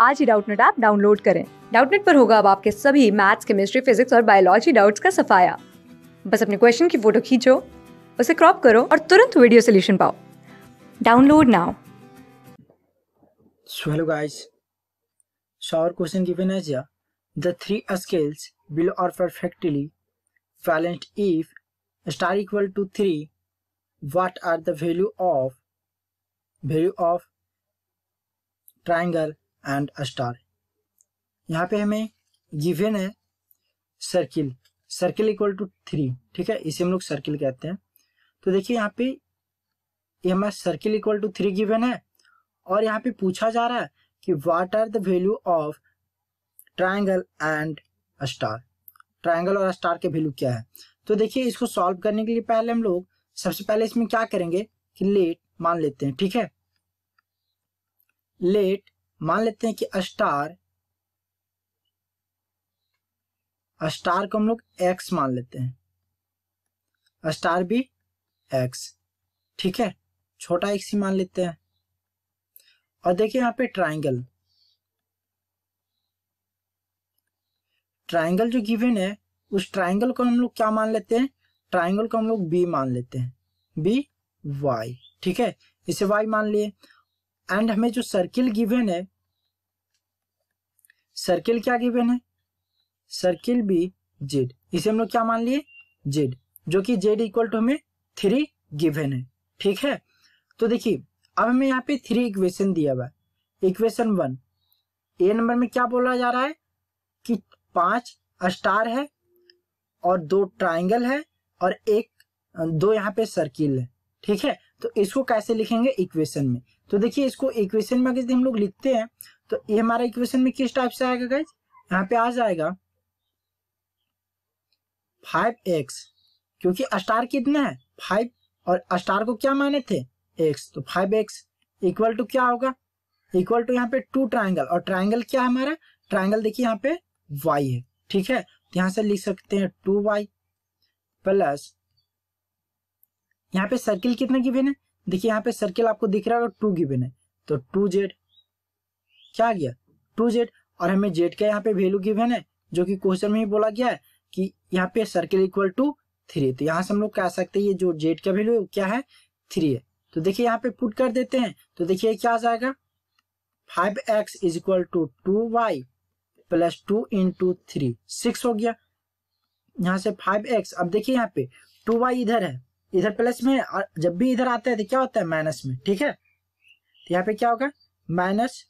आज ही Doubtnut app download करें डाउटनेट पर होगा अब आपके सभी मैथ्स केमिस्ट्री फिजिक्स और बायोलॉजी डाउट्स का सफाया बस अपने क्वेश्चन की फोटो खींचो उसे क्रॉप करो और तुरंत वीडियो सोल्यूशन पाओ download now hello guys so question given is the three scales will और perfectly balanced if star equal to three what are the value of value of triangle and star यहाँ पे हमें given है circle circle equal to three ठीक है इसे हम लोग सर्किल कहते हैं तो देखिए यहाँ पे ये हमारा circle equal to three given है और यहाँ पे पूछा जा रहा है कि what are the value of triangle and star triangle और स्टार के वैल्यू क्या है तो देखिए इसको सॉल्व करने के लिए पहले हम लोग सबसे पहले इसमें क्या करेंगे कि लेट मान लेते हैं ठीक है लेट मान लेते हैं कि स्टार स्टार को हम लोग एक्स मान लेते हैं स्टार भी एक्स ठीक है छोटा एक्स ही मान लेते हैं और देखिए यहां पे ट्राइंगल ट्राइंगल जो गिवन है उस ट्राइंगल को हम लोग क्या मान लेते हैं ट्राइंगल को हम लोग बी मान लेते हैं बी वाई ठीक है इसे वाई मान लिए एंड हमें जो सर्किल गिवन है सर्किल क्या गिवन है सर्किल बी जेड इसे हम लोग क्या मान लिए जेड जो कि जेड इक्वल टू हमें थ्री गिवन है ठीक है तो देखिए अब हमें यहाँ पे थ्री इक्वेशन दिया हुआ है इक्वेशन वन ए नंबर में क्या बोला जा रहा है कि पांच स्टार है और दो ट्राइंगल है और एक दो यहाँ पे सर्किल है ठीक है तो इसको कैसे लिखेंगे इक्वेशन में तो देखिए इसको इक्वेशन में अगर हम लोग लिखते हैं तो ये हमारा इक्वेशन में किस टाइप से आएगा गाइज यहाँ पे आ जाएगा फाइव एक्स क्योंकि स्टार कितना है फाइव और स्टार को क्या माने थे एक्स तो फाइव एक्स इक्वल टू क्या होगा इक्वल टू यहाँ पे टू ट्राइंगल और ट्राइंगल क्या है हमारा ट्राइंगल देखिए यहाँ पे वाई है ठीक है तो यहां से लिख सकते हैं टू वाई प्लस यहाँ पे सर्किल कितना गिवन है देखिए यहाँ पे सर्किल आपको दिख रहा है टू गिवन है तो टू जेड क्या गया टू जेड और हमें जेड का यहाँ पे वेल्यू गिवन है जो कि क्वेश्चन में ही बोला गया है कि यहाँ पे सर्किल इक्वल टू थ्री तो यहाँ से हम लोग कह सकते हैं ये जो जेड का वैल्यू क्या है थ्री है तो देखिए यहाँ पे पुट कर देते हैं तो देखिए क्या आ जाएगा five X is equal to two Y plus two into three six हो गया यहाँ से फाइव एक्स अब देखिए यहाँ पे टू वाई इधर है इधर प्लस में जब भी इधर आता है तो क्या होता है माइनस में ठीक है तो यहाँ पे क्या होगा minus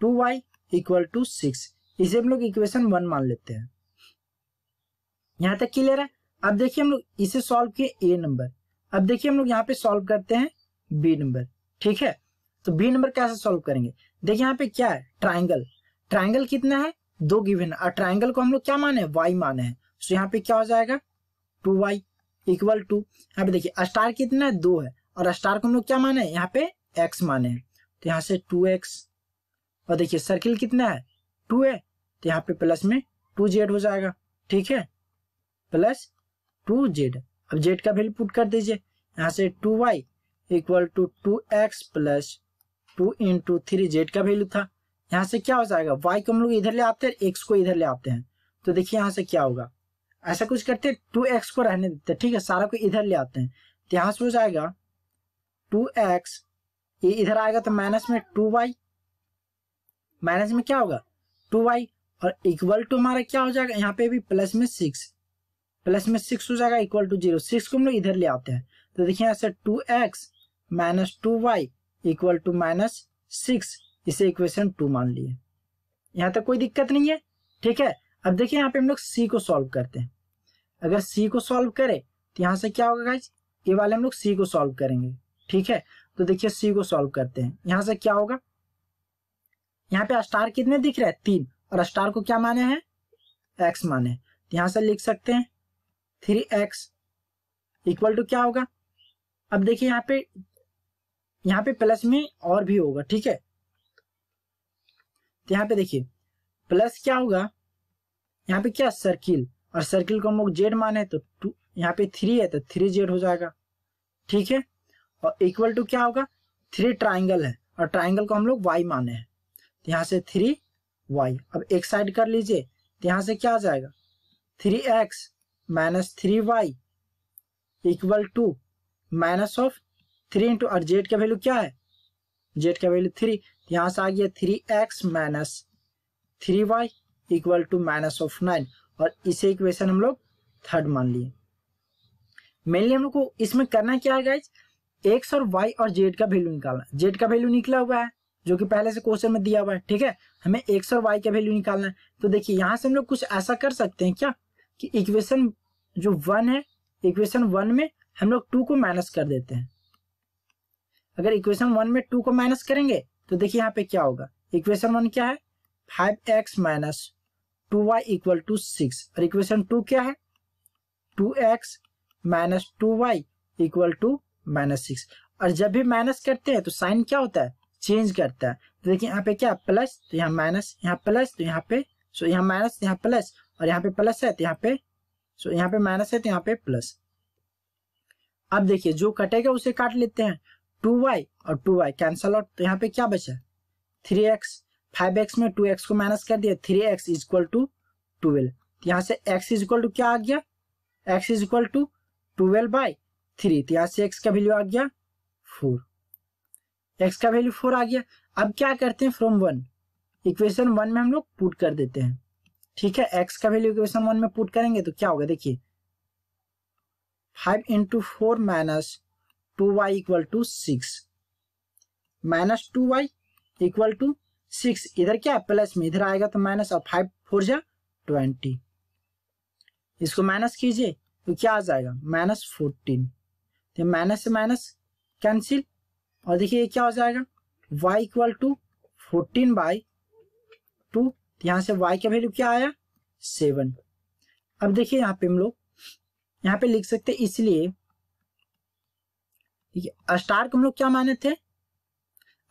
two Y equal to six इसे हम लोग इक्वेशन वन मान लेते हैं यहाँ तक क्लियर है अब देखिए हम लोग इसे सॉल्व किए ए नंबर अब देखिए हम लोग यहाँ पे सॉल्व करते हैं बी नंबर ठीक है तो बी नंबर कैसे सॉल्व करेंगे देखिए यहाँ पे क्या है ट्राइंगल ट्राइंगल कितना है दो गिवन और ट्राइंगल को हम लोग क्या माने वाई माने हैं तो यहाँ पे क्या हो जाएगा टू वाई इक्वल टू यहाँ पे देखिए स्टार कितना है दो है और स्टार को हम लोग क्या माने यहाँ पे एक्स माने तो यहाँ से टू एक्स और देखिए सर्किल कितना है टू है तो यहाँ पे प्लस में टू जेड हो जाएगा ठीक है प्लस टू जेड अब जेड का वैल्यू पुट कर दीजिए यहाँ से two Y equal to two X plus two into three Z का वैल्यू था यहाँ से क्या हो जाएगा वाई को हम लोग इधर ले आते हैं एक्स को इधर ले आते हैं तो देखिए यहाँ से क्या होगा ऐसा कुछ करते हैं टू एक्स को रहने देते ठीक है सारा को इधर ले आते हैं तो यहां से हो जाएगा टू एक्स ये इधर आएगा तो माइनस में टू वाई माइनस में क्या होगा टू वाई और इक्वल टू हमारा क्या हो जाएगा यहाँ पे भी प्लस में सिक्स प्लस में सिक्स हो जाएगा इक्वल टू जीरो सिक्स को हम लोग इधर ले आते हैं तो देखिए यहां से two X minus two Y equal to minus six इसे इक्वेशन टू मान लिए यहां तक कोई दिक्कत नहीं है ठीक है अब देखिए यहाँ पे हम लोग सी को सॉल्व करते हैं अगर सी को सॉल्व करें तो यहाँ से क्या होगा गाइज ये वाले हम लोग सी को सॉल्व करेंगे ठीक है तो देखिए सी को सॉल्व करते हैं यहाँ से क्या होगा यहाँ पे स्टार कितने दिख रहे हैं तीन और स्टार को क्या माने हैं एक्स माने तो यहां से लिख सकते हैं थ्री एक्स इक्वल टू क्या होगा अब देखिए यहाँ पे यहाँ पे प्लस में और भी होगा ठीक है तो यहाँ पे देखिए प्लस क्या होगा यहाँ पे क्या सर्किल और सर्किल को हम लोग जेड माने तो टू यहाँ पे थ्री है तो थ्री जेड हो जाएगा ठीक है और इक्वल टू क्या होगा थ्री ट्राइंगल है और ट्राइंगल को हम लोग वाई माने हैं तो यहाँ से थ्री वाई अब एक साइड कर लीजिए तो यहाँ से क्या आ जाएगा three X minus three Y equal to minus of three into और जेड का वैल्यू क्या है जेड का वैल्यू थ्री तो यहाँ से आ गया three X minus three Y equal to minus of nine और इसे इक्वेशन हम लोग थर्ड मान लिए मेनली हम लोग को इसमें करना क्या है गाइज एक्स और वाई और जेड का वैल्यू निकालना जेड का वैल्यू निकला हुआ है जो कि पहले से क्वेश्चन में दिया हुआ है ठीक है हमें एक्स और वाई का वैल्यू निकालना है तो देखिए यहाँ से हम लोग कुछ ऐसा कर सकते हैं क्या कि इक्वेशन जो वन है इक्वेशन वन में हम लोग टू को माइनस कर देते हैं अगर इक्वेशन वन में टू को माइनस करेंगे तो देखिए यहाँ पे क्या होगा इक्वेशन वन क्या है five X minus two Y equal to six और इक्वेशन टू क्या है two X minus two Y equal to minus six और जब भी माइनस करते हैं तो साइन क्या होता है चेंज करता है तो देखिए यहाँ पे क्या प्लस तो यहाँ माइनस यहाँ प्लस तो यहाँ पे सो यहाँ माइनस यहाँ प्लस और यहाँ पे प्लस है तो यहाँ पे सो यहाँ पे माइनस है तो यहाँ पे प्लस अब देखिए जो कटेगा उसे काट लेते हैं टू वाई और टू वाई कैंसल आउट तो यहाँ पे क्या बचा थ्री एक्स फाइव एक्स में टू एक्स को माइनस कर दिया three X is equal to twelve तो यहाँ से एक्स इज इक्वल टू क्या आ गया X is equal to twelve by three तो यहाँ से एक्स का वैल्यू आ गया फोर एक्स का वैल्यू फोर आ गया अब क्या करते हैं फ्रॉम वन इक्वेशन वन में हम लोग पुट कर देते हैं ठीक है एक्स का वैल्यू इक्वेशन वन में पुट करेंगे तो क्या होगा देखिए five into four minus two Y equal to six minus two Y equal to six इधर क्या प्लस में इधर आएगा तो माइनस और फाइव फोर जा ट्वेंटी इसको माइनस कीजिए तो क्या आ जाएगा माइनस फोर्टीन तो माइनस से माइनस कैंसिल और देखिए ये क्या हो जाएगा Y equal to fourteen by two यहाँ से वाई का वैल्यू क्या आया सेवन अब देखिए यहाँ पे हम लोग यहाँ पे लिख सकते इसलिए स्टार को हम लोग क्या माने थे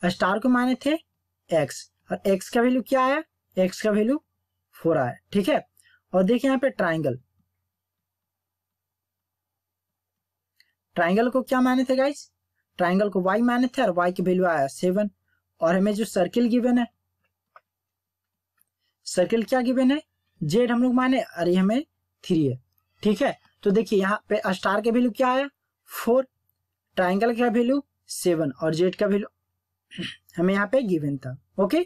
स्टार को माने थे एक्स और एक्स का वैल्यू क्या आया एक्स का वैल्यू फोर आया ठीक है और देखिए यहाँ पे ट्राइंगल ट्राइंगल को क्या माने थे गाइस ट्राइंगल को वाई माने थे और वाई की वैल्यू आया सेवन और हमें जो सर्किल गिवन है सर्किल क्या गिवन है जेड हम लोग माने अरे हमें थ्री है ठीक है तो देखिए यहाँ पे स्टार का वैल्यू क्या आया फोर ट्राइंगल का वैल्यू सेवन और जेड का वैल्यू हमें यहाँ पे गिवन था ओके